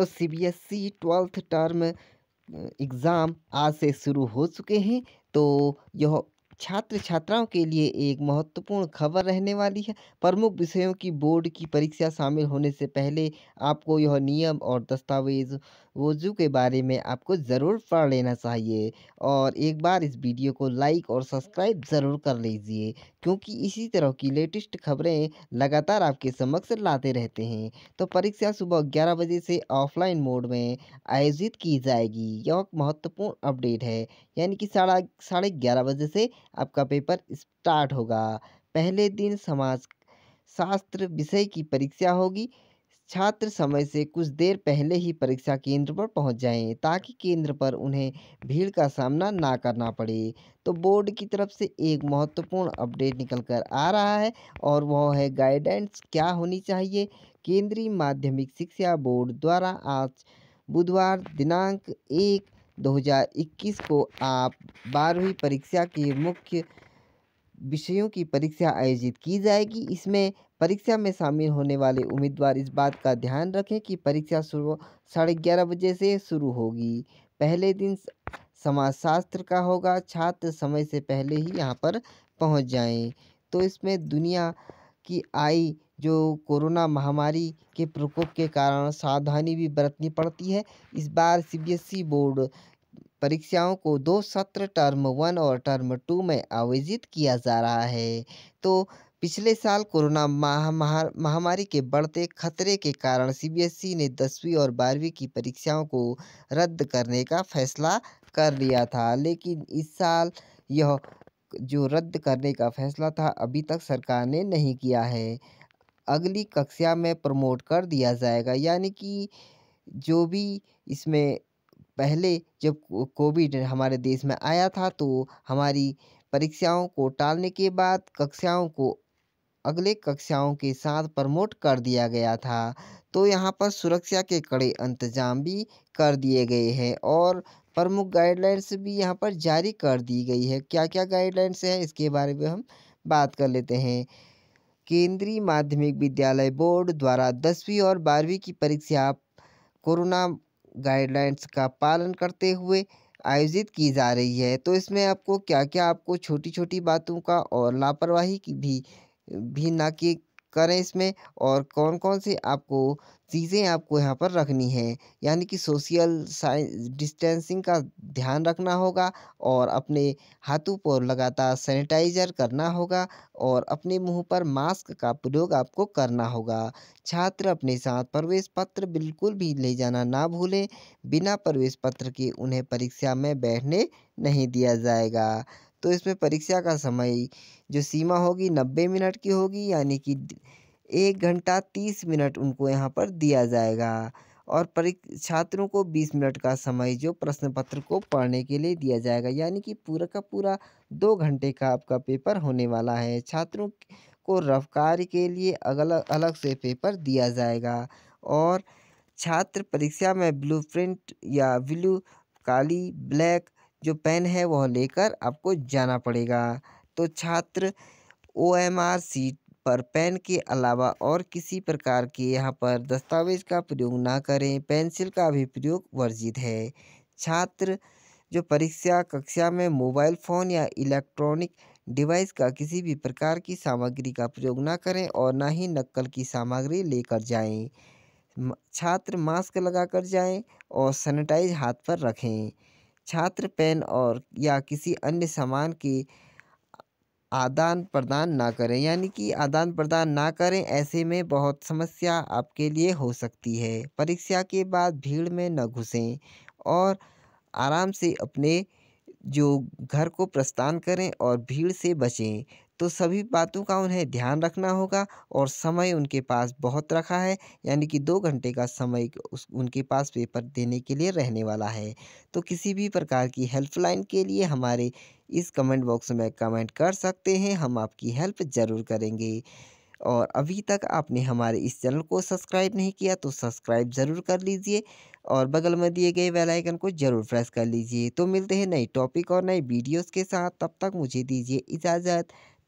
तो C B S E twelfth term exam आज से शुरू हो चुके हैं तो यह छात्र छात्राओं के लिए एक महत्वपूर्ण खबर रहने वाली है प्रमुख विषयों की बोर्ड की परीक्षा शामिल होने से पहले आपको यह नियम और दस्तावेज वज़ू के बारे में आपको ज़रूर पढ़ लेना चाहिए और एक बार इस वीडियो को लाइक और सब्सक्राइब ज़रूर कर लीजिए क्योंकि इसी तरह की लेटेस्ट खबरें लगातार आपके समक्ष लाते रहते हैं तो परीक्षा सुबह ग्यारह बजे से ऑफलाइन मोड में आयोजित की जाएगी यह महत्वपूर्ण अपडेट है यानी कि साढ़ा साढ़े ग्यारह बजे से आपका पेपर स्टार्ट होगा पहले दिन समाज शास्त्र विषय की परीक्षा होगी छात्र समय से कुछ देर पहले ही परीक्षा केंद्र पर पहुंच जाएं ताकि केंद्र पर उन्हें भीड़ का सामना ना करना पड़े तो बोर्ड की तरफ से एक महत्वपूर्ण अपडेट निकल कर आ रहा है और वह है गाइडेंस क्या होनी चाहिए केंद्रीय माध्यमिक शिक्षा बोर्ड द्वारा आज बुधवार दिनांक एक 2021 को आप बारहवीं परीक्षा के मुख्य विषयों की परीक्षा आयोजित की जाएगी इसमें परीक्षा में शामिल होने वाले उम्मीदवार इस बात का ध्यान रखें कि परीक्षा सुबह साढ़े ग्यारह बजे से शुरू होगी पहले दिन समाजशास्त्र का होगा छात्र समय से पहले ही यहाँ पर पहुँच जाएँ तो इसमें दुनिया की आई जो कोरोना महामारी के प्रकोप के कारण सावधानी भी बरतनी पड़ती है इस बार सीबीएसई e बोर्ड परीक्षाओं को दो सत्र टर्म वन और टर्म टू में आयोजित किया जा रहा है तो पिछले साल कोरोना महामारी के बढ़ते खतरे के कारण सीबीएसई ने दसवीं और बारहवीं की परीक्षाओं को रद्द करने का फैसला कर लिया था लेकिन इस साल यह जो रद्द करने का फैसला था अभी तक सरकार ने नहीं किया है अगली कक्षा में प्रमोट कर दिया जाएगा यानी कि जो भी इसमें पहले जब कोविड हमारे देश में आया था तो हमारी परीक्षाओं को टालने के बाद कक्षाओं को अगले कक्षाओं के साथ प्रमोट कर दिया गया था तो यहाँ पर सुरक्षा के कड़े इंतजाम भी कर दिए गए हैं और प्रमुख गाइडलाइंस भी यहाँ पर जारी कर दी गई है क्या क्या गाइडलाइंस हैं इसके बारे में हम बात कर लेते हैं केंद्रीय माध्यमिक विद्यालय बोर्ड द्वारा दसवीं और बारहवीं की परीक्षा कोरोना गाइडलाइंस का पालन करते हुए आयोजित की जा रही है तो इसमें आपको क्या क्या आपको छोटी छोटी बातों का और लापरवाही की भी भी ना कि करें इसमें और कौन कौन सी आपको चीज़ें आपको यहाँ पर रखनी है यानी कि सोशल साइंस डिस्टेंसिंग का ध्यान रखना होगा और अपने हाथों पर लगातार सैनिटाइजर करना होगा और अपने मुंह पर मास्क का प्रयोग आपको करना होगा छात्र अपने साथ प्रवेश पत्र बिल्कुल भी ले जाना ना भूलें बिना प्रवेश पत्र के उन्हें परीक्षा में बैठने नहीं दिया जाएगा तो इसमें परीक्षा का समय जो सीमा होगी नब्बे मिनट की होगी यानी कि एक घंटा तीस मिनट उनको यहाँ पर दिया जाएगा और छात्रों को बीस मिनट का समय जो प्रश्न पत्र को पढ़ने के लिए दिया जाएगा यानी कि पूरा का पूरा दो घंटे का आपका पेपर होने वाला है छात्रों को रफ कार्य के लिए अलग अलग से पेपर दिया जाएगा और छात्र परीक्षा में ब्लू प्रिंट या ब्लू काली ब्लैक जो पेन है वह लेकर आपको जाना पड़ेगा तो छात्र ओ एम आर सीट पर पेन के अलावा और किसी प्रकार के यहाँ पर दस्तावेज का प्रयोग ना करें पेंसिल का भी प्रयोग वर्जित है छात्र जो परीक्षा कक्षा में मोबाइल फ़ोन या इलेक्ट्रॉनिक डिवाइस का किसी भी प्रकार की सामग्री का प्रयोग ना करें और ना ही नकल की सामग्री लेकर जाएं छात्र मास्क लगाकर जाएं और सैनिटाइज हाथ पर रखें छात्र पेन और या किसी अन्य सामान की आदान प्रदान ना करें यानी कि आदान प्रदान ना करें ऐसे में बहुत समस्या आपके लिए हो सकती है परीक्षा के बाद भीड़ में न घुसें और आराम से अपने जो घर को प्रस्थान करें और भीड़ से बचें तो सभी बातों का उन्हें ध्यान रखना होगा और समय उनके पास बहुत रखा है यानी कि दो घंटे का समय उस उनके पास पेपर देने के लिए रहने वाला है तो किसी भी प्रकार की हेल्पलाइन के लिए हमारे इस कमेंट बॉक्स में कमेंट कर सकते हैं हम आपकी हेल्प ज़रूर करेंगे और अभी तक आपने हमारे इस चैनल को सब्सक्राइब नहीं किया तो सब्सक्राइब ज़रूर कर लीजिए और बगल में दिए गए बेल आइकन को ज़रूर प्रेस कर लीजिए तो मिलते हैं नए टॉपिक और नए वीडियोस के साथ तब तक मुझे दीजिए इजाज़त